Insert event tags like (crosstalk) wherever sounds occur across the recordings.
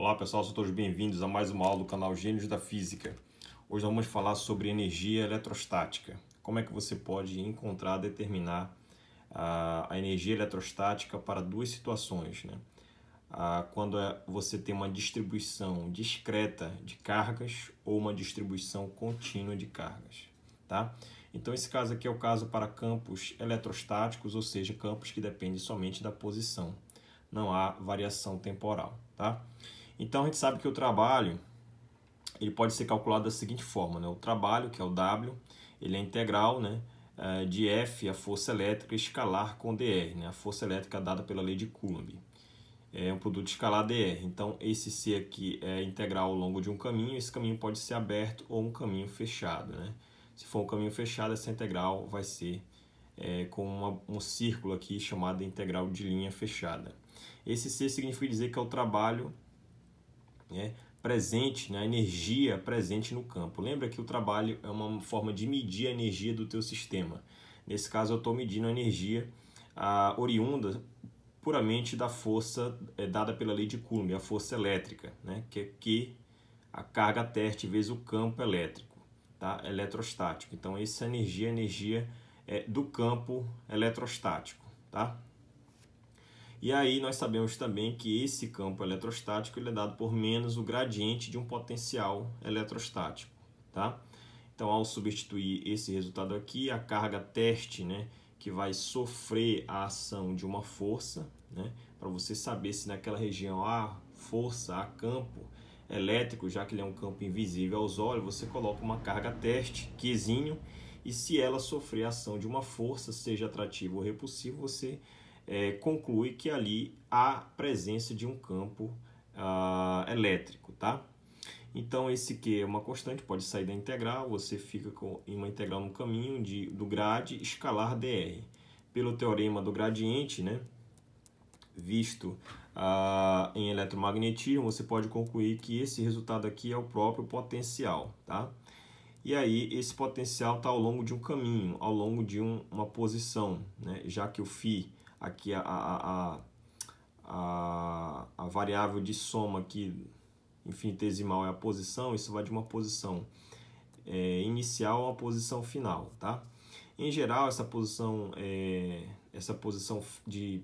Olá pessoal, sejam todos bem-vindos a mais uma aula do canal Gênios da Física. Hoje vamos falar sobre energia eletrostática. Como é que você pode encontrar, determinar ah, a, energia eletrostática para duas situações, né? Ah, quando é, você tem uma distribuição discreta de cargas ou uma distribuição contínua de cargas, tá? Então esse caso aqui é o caso para campos eletrostáticos, ou seja, campos que dependem somente da posição. Não há variação temporal, tá? Então a gente sabe que o trabalho ele pode ser calculado da seguinte forma, né? O trabalho, que é o W, ele é integral, né? Eh, de F, a força elétrica, escalar com dr, né? a força elétrica dada pela lei de Coulomb. É um produto escalar dr. Então, esse C aqui é integral ao longo de um caminho, esse caminho pode ser aberto ou um caminho fechado. Né? Se for um caminho fechado, essa integral vai ser é, com uma, um círculo aqui chamado integral de linha fechada. Esse C significa dizer que é o trabalho né, presente, na né, energia presente no campo. Lembra que o trabalho é uma forma de medir a energia do teu sistema. Nesse caso, eu estou medindo a energia a, oriunda puramente da força é, dada pela lei de Coulomb, a força elétrica, né, que é que a carga teste vezes o campo elétrico, tá, eletrostático. Então, essa energia é energia é, do campo eletrostático. Tá? E aí nós sabemos também que esse campo eletrostático ele é dado por menos o gradiente de um potencial eletrostático, tá? Então, ao substituir esse resultado aqui, a carga teste, né, que vai sofrer a ação de uma força, né, para você saber se naquela região há força, há campo elétrico, já que ele é um campo invisível aos olhos, você coloca uma carga teste, quizinho, e se ela sofrer a ação de uma força, seja atrativa ou repulsiva, você é, conclui que ali há presença de um campo ah, elétrico, tá? Então, esse Q é uma constante, pode sair da integral, você fica com uma integral no caminho de, do grade escalar dr. Pelo teorema do gradiente, né, visto ah, em eletromagnetismo, você pode concluir que esse resultado aqui é o próprio potencial, tá? E aí, esse potencial está ao longo de um caminho, ao longo de um, uma posição, né? já que o φ aqui a, a, a, a variável de soma aqui infinitesimal é a posição, isso vai de uma posição é, inicial a uma posição final, tá? Em geral, essa posição, é, essa posição de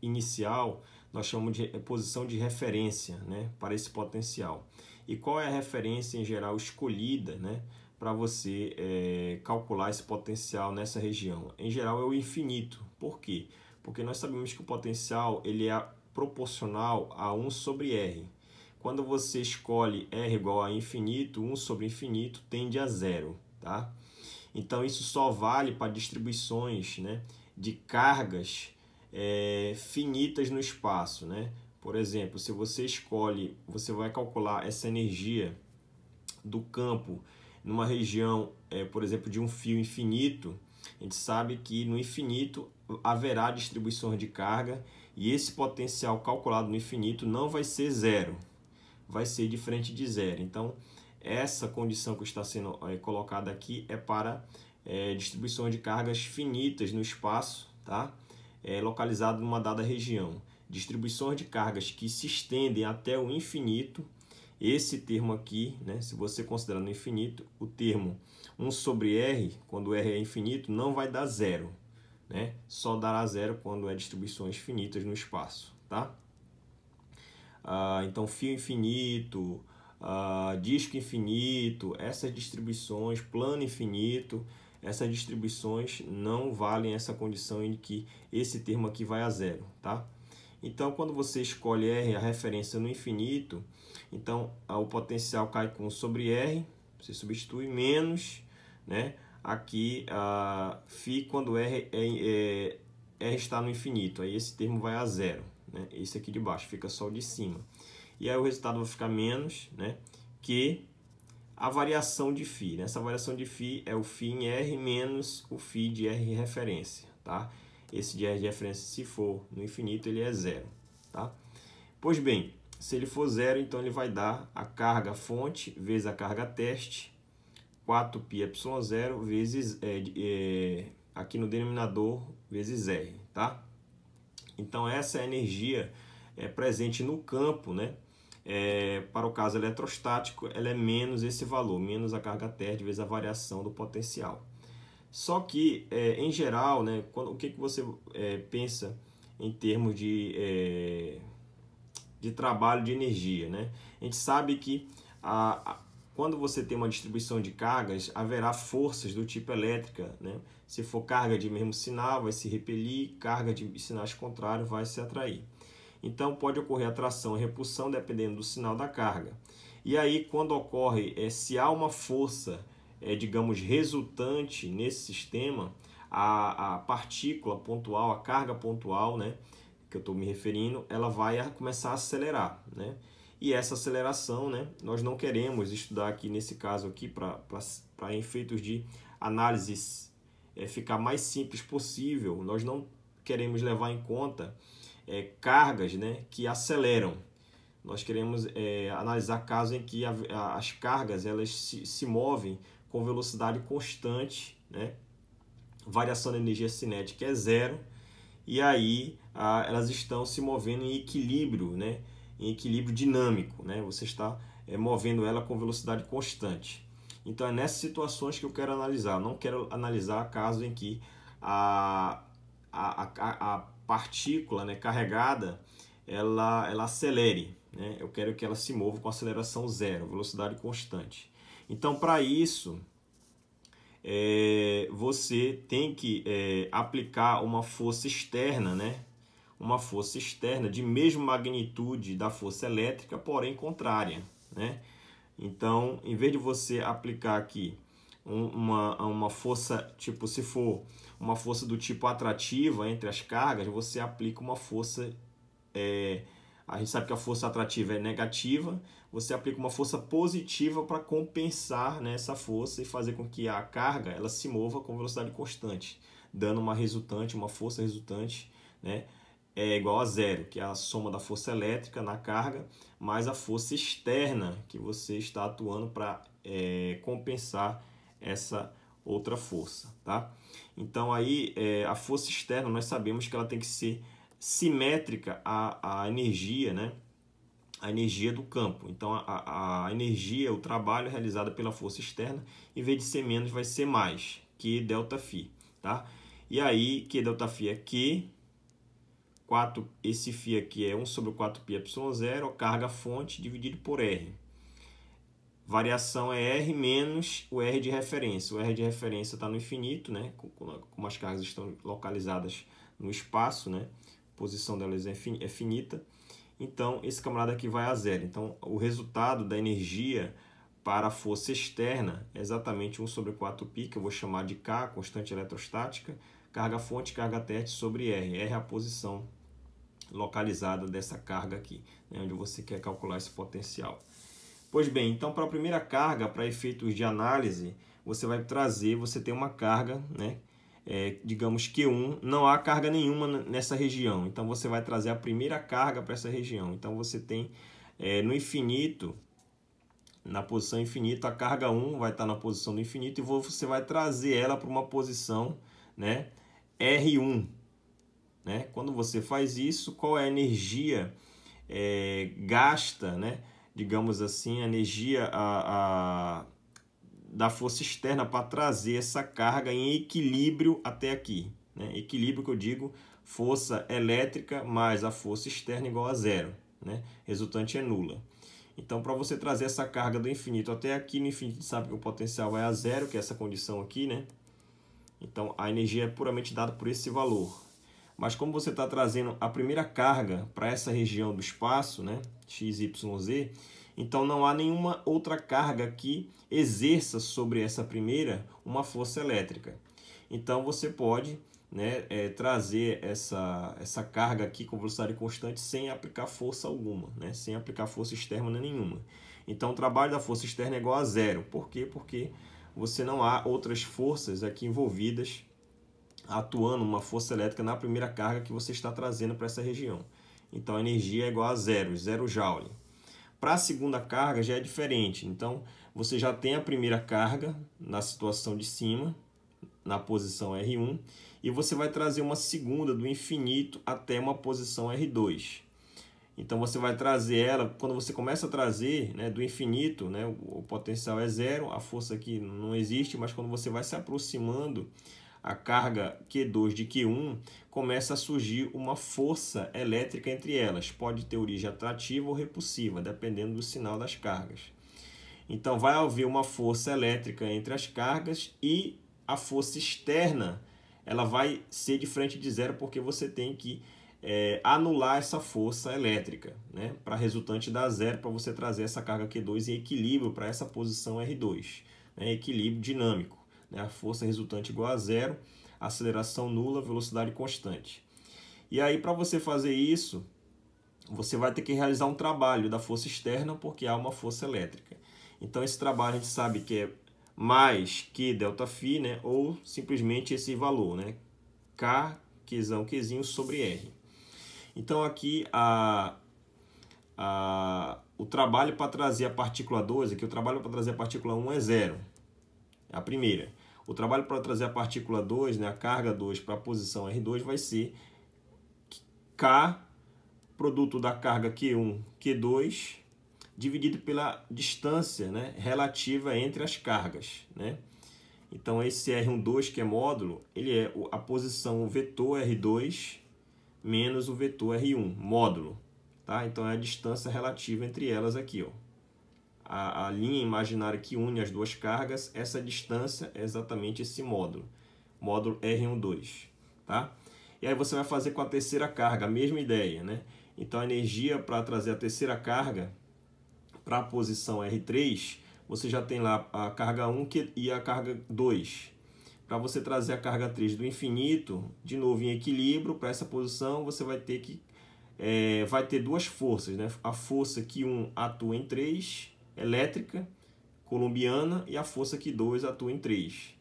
inicial nós chamamos de posição de referência né, para esse potencial. E qual é a referência em geral escolhida né, para você é, calcular esse potencial nessa região? Em geral é o infinito. Por quê? Porque nós sabemos que o potencial ele é proporcional a 1 sobre R. Quando você escolhe R igual a infinito, 1 sobre infinito tende a zero, tá? Então isso só vale para distribuições né, de cargas é, finitas no espaço, né? Por exemplo, se você escolhe, você vai calcular essa energia do campo numa região, é, por exemplo, de um fio infinito, a gente sabe que no infinito haverá distribuições de carga e esse potencial calculado no infinito não vai ser zero, vai ser diferente de zero. Então, essa condição que está sendo eh, colocada aqui é para é, eh, distribuição de cargas finitas no espaço, tá? É, localizado numa dada região. Distribuições de cargas que se estendem até o infinito. Esse termo aqui, né, se você considerar no infinito, o termo 1 sobre r, quando r é infinito, não vai dar zero. Né? Só dará zero quando é distribuições finitas no espaço. Tá? Ah, então, fio infinito, ah, disco infinito, essas distribuições, plano infinito, essas distribuições não valem essa condição em que esse termo aqui vai a zero. Tá? Então, quando você escolhe R, a referência no infinito, então ah, o potencial cai com sobre R, você substitui menos né? Aqui, a Φ quando R, é, é, R está no infinito, aí esse termo vai a zero, né? Esse aqui de baixo fica só o de cima. E aí o resultado vai ficar menos, né? Que a variação de Φ, né? Essa variação de Φ é o Φ em R menos o Φ de R referência, tá? Esse de R de referência, se for no infinito, ele é zero, tá? Pois bem, se ele for zero, então ele vai dar a carga fonte vezes a carga teste 4πy0 vezes, é, é, aqui no denominador, vezes R, tá? Então, essa energia é, presente no campo, né? É, para o caso eletrostático, ela é menos esse valor, menos a carga térmica vezes a variação do potencial. Só que, é, em geral, né, quando, o que, que você é, pensa em termos de, é, de trabalho de energia? Né? A gente sabe que a, quando você tem uma distribuição de cargas, haverá forças do tipo elétrica. Né? Se for carga de mesmo sinal, vai se repelir, carga de sinais contrários vai se atrair. Então pode ocorrer atração e repulsão dependendo do sinal da carga. E aí, quando ocorre, é, se há uma força, é, digamos, resultante nesse sistema, a, a partícula pontual, a carga pontual, né, que eu estou me referindo, ela vai começar a acelerar. Né? e essa aceleração, né? Nós não queremos estudar aqui nesse caso aqui para efeitos de análise é, ficar mais simples possível. Nós não queremos levar em conta é, cargas, né, que aceleram. Nós queremos é, analisar casos em que a, a, as cargas elas se, se movem com velocidade constante, né? Variação da energia cinética é zero e aí a, elas estão se movendo em equilíbrio, né? em equilíbrio dinâmico, né? Você está é, movendo ela com velocidade constante. Então é nessas situações que eu quero analisar. Não quero analisar caso em que a, a, a, a partícula né, carregada ela, ela acelere. Né? Eu quero que ela se mova com aceleração zero, velocidade constante. Então para isso é, você tem que é, aplicar uma força externa, né? uma força externa de mesma magnitude da força elétrica, porém contrária. Né? Então, em vez de você aplicar aqui uma, uma força, tipo, se for uma força do tipo atrativa entre as cargas, você aplica uma força. É, a gente sabe que a força atrativa é negativa, você aplica uma força positiva para compensar né, essa força e fazer com que a carga ela se mova com velocidade constante, dando uma resultante, uma força resultante, né, é igual a zero, que é a soma da força elétrica na carga mais a força externa que você está atuando para é, compensar essa outra força, tá? Então aí é, a força externa nós sabemos que ela tem que ser simétrica à, à energia, né? A energia do campo. Então a, a energia, o trabalho realizado pela força externa, em vez de ser menos, vai ser mais que delta phi, tá? E aí que delta phi é Q 4, esse φ aqui é 1 sobre 4πε0, carga fonte dividido por R. Variação é R menos o R de referência. O R de referência está no infinito, né? como as cargas estão localizadas no espaço, né? a posição delas é, é finita. Então, esse camarada aqui vai a zero. Então, o resultado da energia para a força externa é exatamente 1 sobre 4π, que eu vou chamar de K, constante eletrostática, carga fonte, carga teste sobre R. R é a posição localizada dessa carga aqui, né, onde você quer calcular esse potencial. Pois bem, então para a primeira carga, para efeitos de análise, você vai trazer, você tem uma carga, né, é, digamos Q1, não há carga nenhuma nessa região. Então você vai trazer a primeira carga para essa região. Então você tem é, no infinito, na posição infinita, a carga 1 vai estar na posição do infinito e você vai trazer ela para uma posição, né, R1. Né? Quando você faz isso, qual é a energia é, gasta, né? digamos assim, a energia a, a da força externa para trazer essa carga em equilíbrio até aqui. Né? Equilíbrio que eu digo, força elétrica mais a força externa igual a zero. Né? Resultante é nula. Então, para você trazer essa carga do infinito até aqui, no infinito sabe que o potencial é a zero, que é essa condição aqui, né? Então a energia é puramente dada por esse valor. Mas como você está trazendo a primeira carga para essa região do espaço, né, x, y, z, então não há nenhuma outra carga que exerça sobre essa primeira uma força elétrica. Então você pode né, é, trazer essa, essa carga aqui com velocidade constante sem aplicar força alguma, né, sem aplicar força externa nenhuma. Então o trabalho da força externa é igual a zero. Por quê? Porque você não há outras forças aqui envolvidas atuando uma força elétrica na primeira carga que você está trazendo para essa região. Então a energia é igual a zero, zero joule. Para a segunda carga já é diferente. Então você já tem a primeira carga na situação de cima, na posição R1, e você vai trazer uma segunda do infinito até uma posição R2. Então você vai trazer ela, quando você começa a trazer né, do infinito, né, o, potencial é zero, a força aqui não existe, mas quando você vai se aproximando a carga Q2 de Q1, começa a surgir uma força elétrica entre elas. Pode ter origem atrativa ou repulsiva, dependendo do sinal das cargas. Então vai haver uma força elétrica entre as cargas e a força externa ela vai ser de frente de zero porque você tem que é, anular essa força elétrica, né? Para resultante dar zero, para você trazer essa carga Q2 em equilíbrio para essa posição R2, né? equilíbrio dinâmico, né? A força resultante igual a zero, aceleração nula, velocidade constante. E aí, para você fazer isso, você vai ter que realizar um trabalho da força externa, porque há uma força elétrica. Então, esse trabalho a gente sabe que é mais Q delta Φ, né? Ou simplesmente esse valor, né? K, Qzão, Qzinho sobre R. Então aqui a, a, o trabalho para trazer a partícula 2, aqui o trabalho para trazer a partícula 1 é zero. É a primeira. O trabalho para trazer a partícula 2, né, a carga 2 para a posição R2 vai ser K, produto da carga Q1, Q2, dividido pela distância né, relativa entre as cargas. Né? Então esse R12, que é módulo, ele é a posição vetor R2 menos o vetor R1, módulo. Tá? Então é a distância relativa entre elas aqui. Ó. A, a linha imaginária que une as duas cargas, essa distância é exatamente esse módulo, módulo R12. Tá? E aí você vai fazer com a terceira carga, a mesma ideia. Né? Então a energia para trazer a terceira carga para a posição R3, você já tem lá a carga 1 e a carga 2. Para você trazer a carga atriz do infinito, de novo em equilíbrio, para essa posição você vai ter que é, vai ter duas forças, né? A força que 1 um atua em 3, elétrica, colombiana, e a força que 2 atua em 3,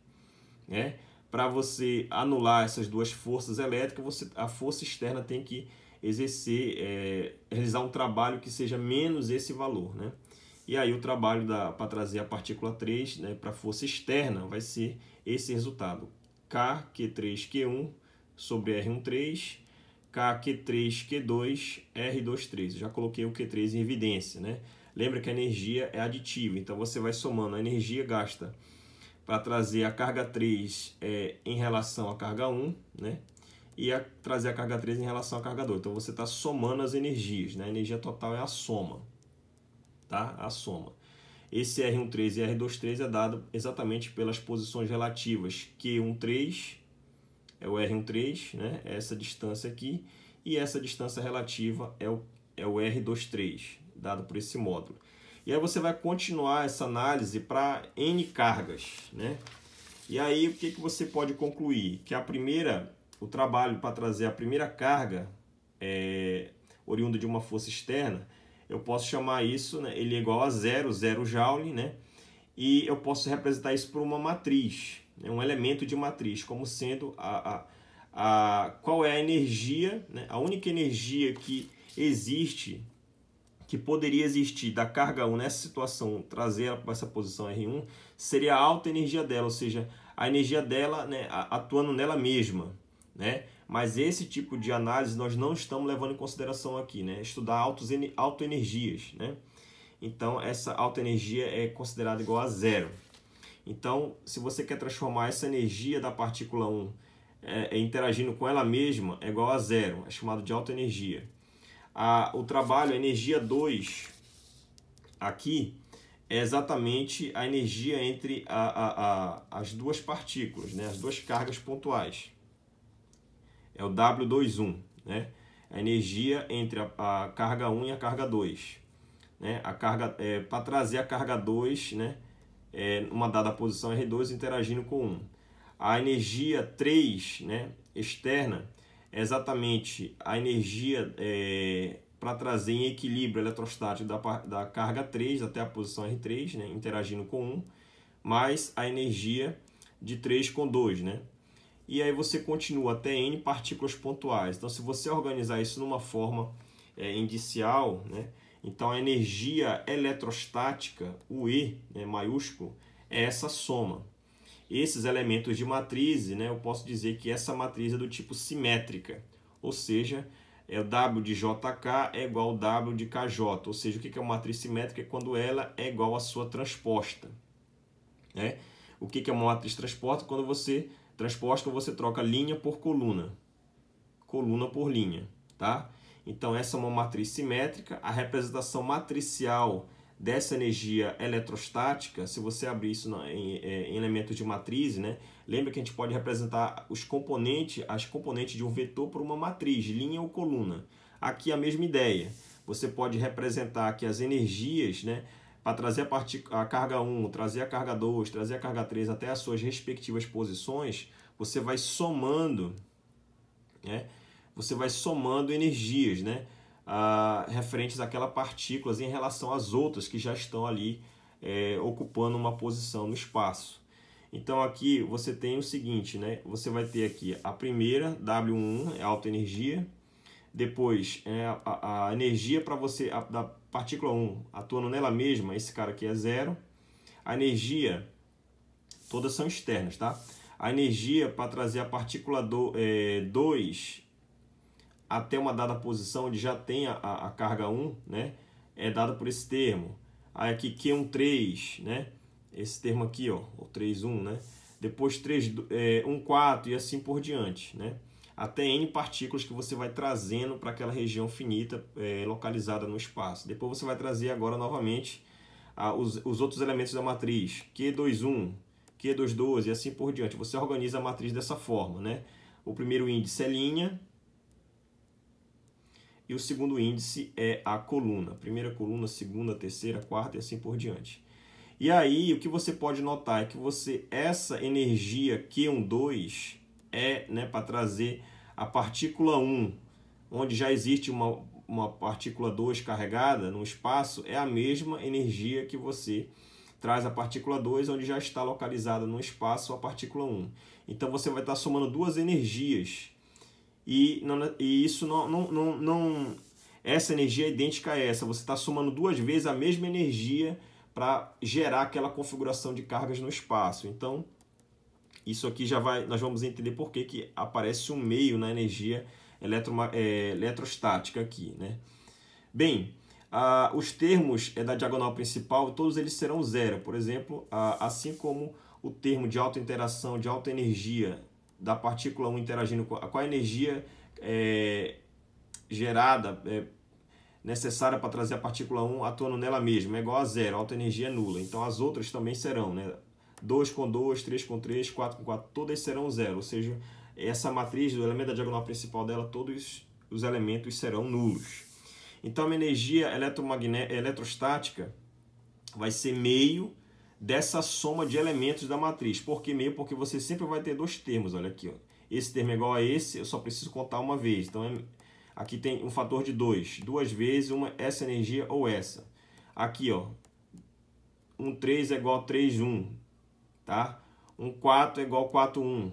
né? Para você anular essas duas forças elétricas, você, a força externa tem que exercer, é, realizar um trabalho que seja menos esse valor, né? E aí o trabalho para trazer a partícula 3 né, para a força externa vai ser esse resultado. KQ3Q1 sobre R13, KQ3Q2, R23. Eu já coloquei o Q3 em evidência, né? Lembra que a energia é aditiva, então você vai somando a energia gasta para trazer a carga 3 é, em relação à carga 1, né? E a, trazer a carga 3 em relação à carga 2. Então você está somando as energias, né? A energia total é a soma, tá? A soma. Esse R13 e R23 é dado exatamente pelas posições relativas Q13 é o R13, né? essa distância aqui, e essa distância relativa é o, é o R23, dado por esse módulo. E aí você vai continuar essa análise para N cargas. Né? E aí o que, que você pode concluir? Que a primeira, o trabalho para trazer a primeira carga é, oriunda de uma força externa, eu posso chamar isso, né? ele é igual a zero, zero joule, né? E eu posso representar isso por uma matriz, né? um elemento de matriz, como sendo a, a, a qual é a energia, né? a única energia que existe, que poderia existir da carga 1 nessa situação, trazer ela para essa posição R1, seria a alta energia dela, ou seja, a energia dela né? atuando nela mesma, né? Mas esse tipo de análise nós não estamos levando em consideração aqui, né? Estudar altos, autoenergias, né? Então, essa autoenergia é considerada igual a zero. Então, se você quer transformar essa energia da partícula 1 é, é, interagindo com ela mesma, é igual a zero. É chamado de autoenergia. O trabalho, a energia 2, aqui, é exatamente a energia entre a, a, a, as duas partículas, né? as duas cargas pontuais é o W21, né? A energia entre a, a carga 1 e a carga 2, né? A carga é, para trazer a carga 2, né, é, uma dada posição R2 interagindo com 1. A energia 3, né, externa é exatamente a energia é, para trazer em equilíbrio eletrostático da, da carga 3 até a posição R3, né, interagindo com 1, mais a energia de 3 com 2, né? e aí você continua até N partículas pontuais. Então, se você organizar isso numa forma é, indicial, né? então a energia eletrostática, o E né, maiúsculo, é essa soma. Esses elementos de matriz, né, eu posso dizer que essa matriz é do tipo simétrica, ou seja, é W de JK é igual ao W de KJ, ou seja, o que é uma matriz simétrica é quando ela é igual à sua transposta. Né? O que é uma matriz transposta? Quando você Transposta você troca linha por coluna, coluna por linha, tá? Então essa é uma matriz simétrica, a representação matricial dessa energia eletrostática, se você abrir isso em, é, em elementos de matriz, né? Lembra que a gente pode representar os componentes, as componentes de um vetor por uma matriz, linha ou coluna. Aqui é a mesma ideia. Você pode representar que as energias, né? para trazer a, part... a carga 1, trazer a carga 2, trazer a carga 3 até as suas respectivas posições, você vai somando, né? Você vai somando energias, né? A ah, referentes àquela partículas em relação às outras que já estão ali é, ocupando uma posição no espaço. Então aqui você tem o seguinte, né? Você vai ter aqui a primeira, W1, é alta energia. Depois é a, a energia para você a, da partícula 1 atuando nela mesma, esse cara aqui é zero. A energia, todas são externas, tá? A energia para trazer a partícula 2 é, até uma dada posição onde já tem a, a carga 1, né? É dada por esse termo. Aí aqui Q13, né? Esse termo aqui, ó, o 31, né? Depois 3, é, 14 e assim por diante, né? até N partículas que você vai trazendo para aquela região finita é, localizada no espaço. Depois você vai trazer agora novamente a, os, os outros elementos da matriz, Q21, Q212 e assim por diante. Você organiza a matriz dessa forma, né? O primeiro índice é linha e o segundo índice é a coluna. Primeira coluna, segunda, terceira, quarta e assim por diante. E aí, o que você pode notar é que você essa energia Q12 é né, para trazer a partícula 1, onde já existe uma, uma partícula 2 carregada no espaço, é a mesma energia que você traz a partícula 2, onde já está localizada no espaço a partícula 1. Então você vai estar somando duas energias. E, não, e isso não, não, não, não Essa energia é idêntica a essa. Você está somando duas vezes a mesma energia para gerar aquela configuração de cargas no espaço. Então, isso aqui já vai, nós vamos entender por que, que aparece um meio na energia eletro, é, eletrostática aqui, né? Bem, a, os termos é, da diagonal principal, todos eles serão zero. Por exemplo, a, assim como o termo de alta interação, de alta energia da partícula 1 interagindo com a, com a energia é, gerada é, necessária para trazer a partícula 1 à nela mesma, é igual a zero, a alta energia é nula. Então as outras também serão, né? 2 com 2, 3 com 3, 4 com 4, todas serão zero. Ou seja, essa matriz do elemento da diagonal principal dela, todos os elementos serão nulos. Então, a energia eletrostática vai ser meio dessa soma de elementos da matriz. Por que meio? Porque você sempre vai ter dois termos, olha aqui. Ó. Esse termo é igual a esse, eu só preciso contar uma vez. Então, é... aqui tem um fator de 2. Duas vezes uma, essa energia ou essa. Aqui, ó, um 3 é igual a 3, 1 tá? Um é igual 4, 1.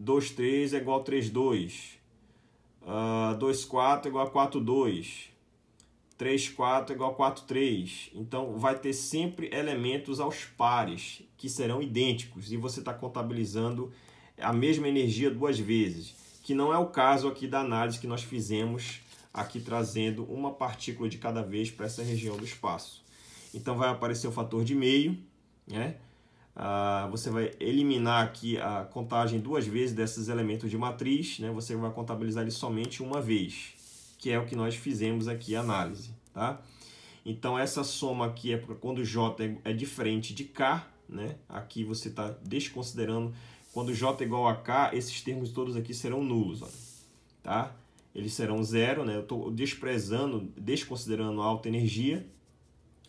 2,3 é igual 3, 2. Uh, é igual 4, 2. 3, é igual a 4,3. Então, vai ter sempre elementos aos pares, que serão idênticos. E você está contabilizando a mesma energia duas vezes. Que não é o caso aqui da análise que nós fizemos aqui trazendo uma partícula de cada vez para essa região do espaço. Então vai aparecer o fator de meio, né? Ah, você vai eliminar aqui a contagem duas vezes desses elementos de matriz, né? você vai contabilizar ele somente uma vez, que é o que nós fizemos aqui a análise. Tá? Então essa soma aqui é quando J é, é diferente de K, né? aqui você está desconsiderando, quando J é igual a K, esses termos todos aqui serão nulos. tá? Eles serão zero, né? eu estou desprezando, desconsiderando a alta energia,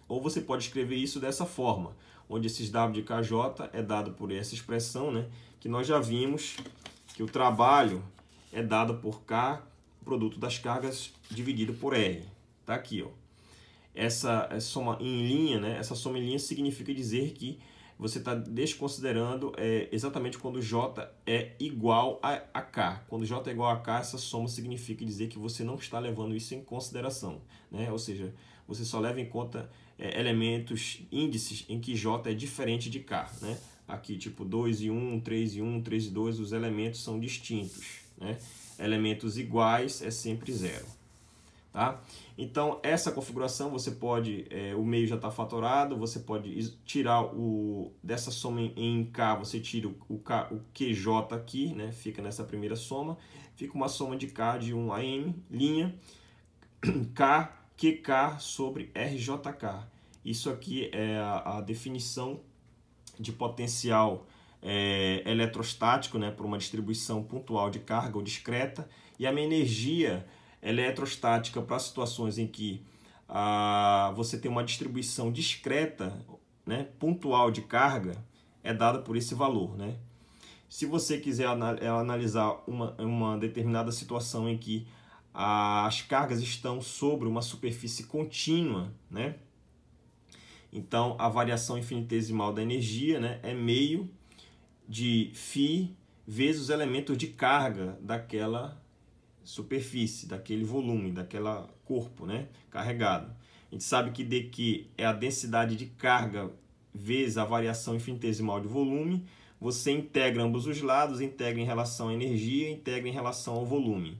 ou você pode escrever isso dessa forma onde esses WKJ é dado por essa expressão, né? que nós já vimos que o trabalho é dado por K, produto das cargas, dividido por R. Está aqui. Ó. Essa, essa, soma em linha, né? essa soma em linha significa dizer que você está desconsiderando é, exatamente quando J é igual a, a, K. Quando J é igual a K, essa soma significa dizer que você não está levando isso em consideração. Né? Ou seja, você só leva em conta é, elementos, índices em que J é diferente de K. Né? Aqui, tipo 2 e 1, 3 e 1, 3 e 2, os elementos são distintos. Né? Elementos iguais é sempre zero. Tá? Então, essa configuração você pode, é, o meio já está fatorado, você pode tirar o dessa soma em K, você tira o, K, o QJ aqui, né? fica nessa primeira soma, fica uma soma de K de 1 a M, linha, (clears throat) K QK sobre RJK. Isso aqui é a, a definição de potencial é, eletrostático né, para uma distribuição pontual de carga ou discreta e a minha energia eletrostática para situações em que ah, você tem uma distribuição discreta, né, pontual de carga, é dada por esse valor. Né? Se você quiser analisar uma, uma determinada situação em que as cargas estão sobre uma superfície contínua, né? Então, a variação infinitesimal da energia né, é meio de φ vezes os elementos de carga daquela superfície, daquele volume, daquela corpo né, carregado. A gente sabe que dq é a densidade de carga vezes a variação infinitesimal de volume. Você integra ambos os lados, integra em relação à energia, integra em relação ao volume.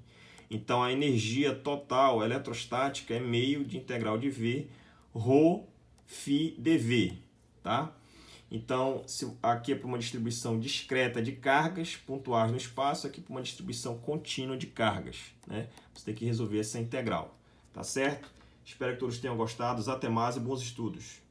Então a energia total eletrostática é meio de integral de V, rho φ, dV, tá? Então, se, aqui é para uma distribuição discreta de cargas pontuais no espaço, aqui é para uma distribuição contínua de cargas, né? Você tem que resolver essa integral, tá certo? Espero que todos tenham gostado, até mais e bons estudos!